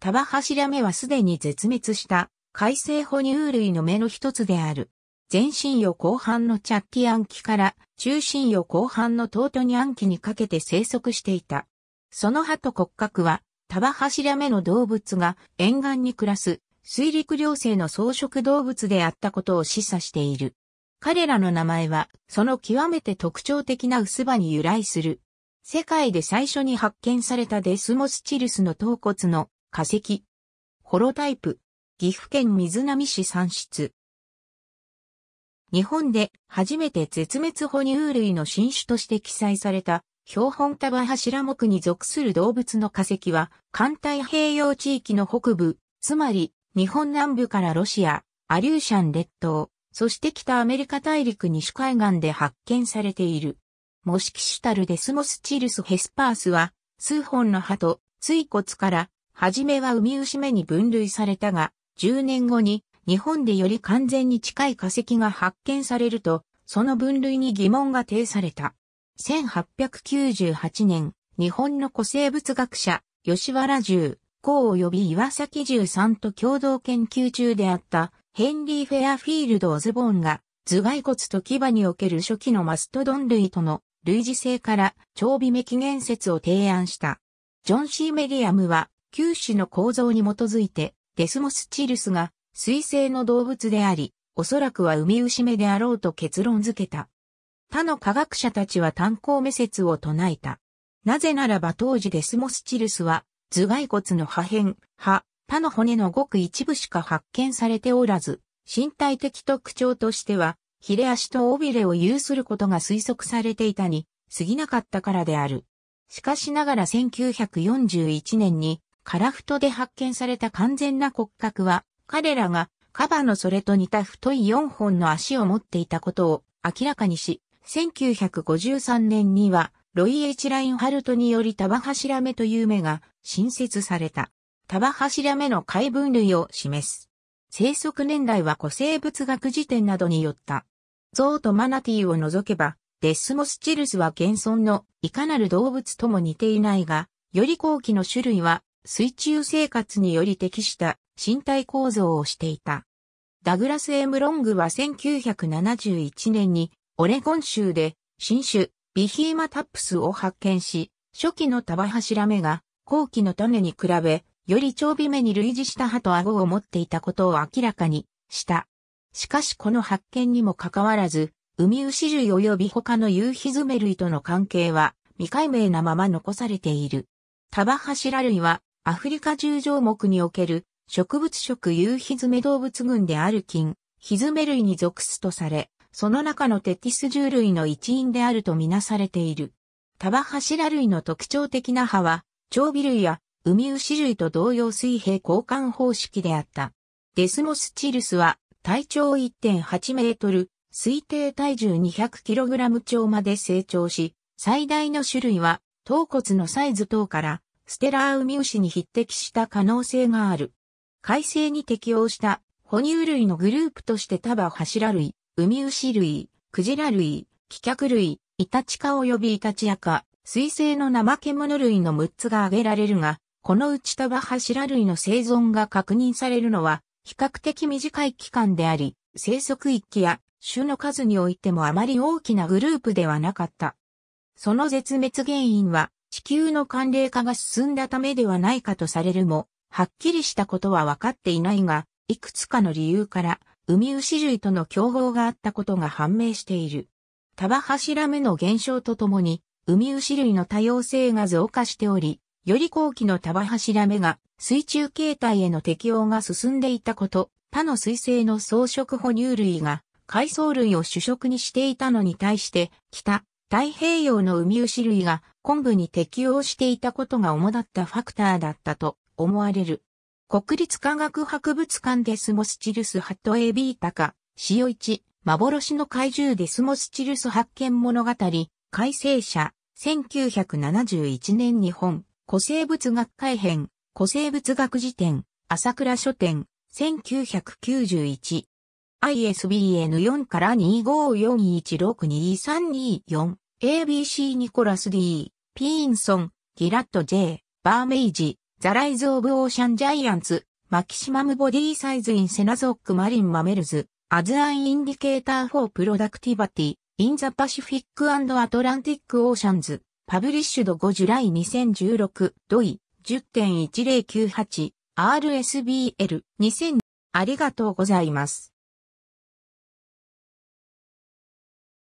タバハシラメはすでに絶滅した海生哺乳類の目の一つである。全身よ後半のチャッキアンキから中心よ後半のトートニアンキにかけて生息していた。その歯と骨格はタバハシラメの動物が沿岸に暮らす水陸両生の草食動物であったことを示唆している。彼らの名前はその極めて特徴的な薄歯に由来する。世界で最初に発見されたデスモスチルスの頭骨の化石。ホロタイプ。岐阜県水波市産出。日本で初めて絶滅哺乳類の新種として記載された標本タバハラモクに属する動物の化石は環太平洋地域の北部、つまり日本南部からロシア、アリューシャン列島、そして北アメリカ大陸西海岸で発見されている。モシキシュタルデスモスチルスヘスパースは数本の歯と椎骨からはじめはウミウシ目に分類されたが、10年後に日本でより完全に近い化石が発見されると、その分類に疑問が呈された。1898年、日本の古生物学者、吉原重、公及び岩崎重さんと共同研究中であったヘンリー・フェアフィールド・オズボーンが頭蓋骨と牙における初期のマストドン類との類似性から長尾目起源説を提案した。ジョン・シー・メリアムは九種の構造に基づいて、デスモスチルスが水星の動物であり、おそらくはウミウシメであろうと結論付けた。他の科学者たちは炭鉱目説を唱えた。なぜならば当時デスモスチルスは頭蓋骨の破片、歯、他の骨のごく一部しか発見されておらず、身体的特徴としては、ヒレ足と尾びれを有することが推測されていたに過ぎなかったからである。しかしながら1941年にカラフトで発見された完全な骨格は、彼らがカバのそれと似た太い4本の足を持っていたことを明らかにし、1953年にはロイ・エチラインハルトによりタバハシラメという目が新設された。タバハシラメの解分類を示す。生息年代は古生物学辞典などによった。ゾウとマナティーを除けば、デスモスチルスは現存のいかなる動物とも似ていないが、より後期の種類は水中生活により適した身体構造をしていた。ダグラス・エムロングは1971年にオレゴン州で新種ビヒーマタップスを発見し、初期のタバハシラメが後期の種に比べ、より長尾目に類似した歯と顎を持っていたことを明らかにした。しかしこの発見にもかかわらず、ウミウシ類及び他のユーヒズメ類との関係は未解明なまま残されている。タバハシラ類はアフリカ十条目における植物食有ヒズメ動物群である菌、ヒズメ類に属すとされ、その中のテティス獣類の一員であるとみなされている。タバ柱類の特徴的な葉は、蝶尾類やウミウシ類と同様水平交換方式であった。デスモスチルスは体長1.8メートル、推定体重 200kg 超まで成長し、最大の種類は頭骨のサイズ等からステラーウミウシに匹敵した可能性がある。改正に適応した哺乳類のグループとしてタバ柱類、ウミウシ類、クジラ類、キャク類、イタチ科及びイタチアカ、水生の生獣類の6つが挙げられるが、このうちタバ柱類の生存が確認されるのは比較的短い期間であり、生息域や種の数においてもあまり大きなグループではなかった。その絶滅原因は地球の寒冷化が進んだためではないかとされるも、はっきりしたことは分かっていないが、いくつかの理由から、ウミウシ類との競合があったことが判明している。タバ柱目の減少とともに、ウミウシ類の多様性が増加しており、より後期のタバ柱目が水中形態への適応が進んでいたこと、他の水性の草食哺乳類が海藻類を主食にしていたのに対して、北、太平洋のウミウシ類が昆布に適応していたことが主だったファクターだったと思われる。国立科学博物館デスモスチルスハットエビータカ、塩一、幻の怪獣デスモスチルス発見物語、改正者、1971年日本、古生物学改編、古生物学辞典、朝倉書店、1991。ISBN4 から254162324。ABC ニコラス D、ピーンソン、ギラット J、バーメイジ、ザライズ・オブ・オーシャン・ジャイアンツ、マキシマム・ボディ・サイズ・イン・セナゾック・マリン・マメルズ、アズ・アン・インディケーター・フォー・プロダクティバティ、イン・ザ・パシフィック・アンド・アトランティック・オーシャンズ、パブリッシュドゴ・ジュライ2016、ドイ、10.1098、RSBL、2000。ありがとうございます。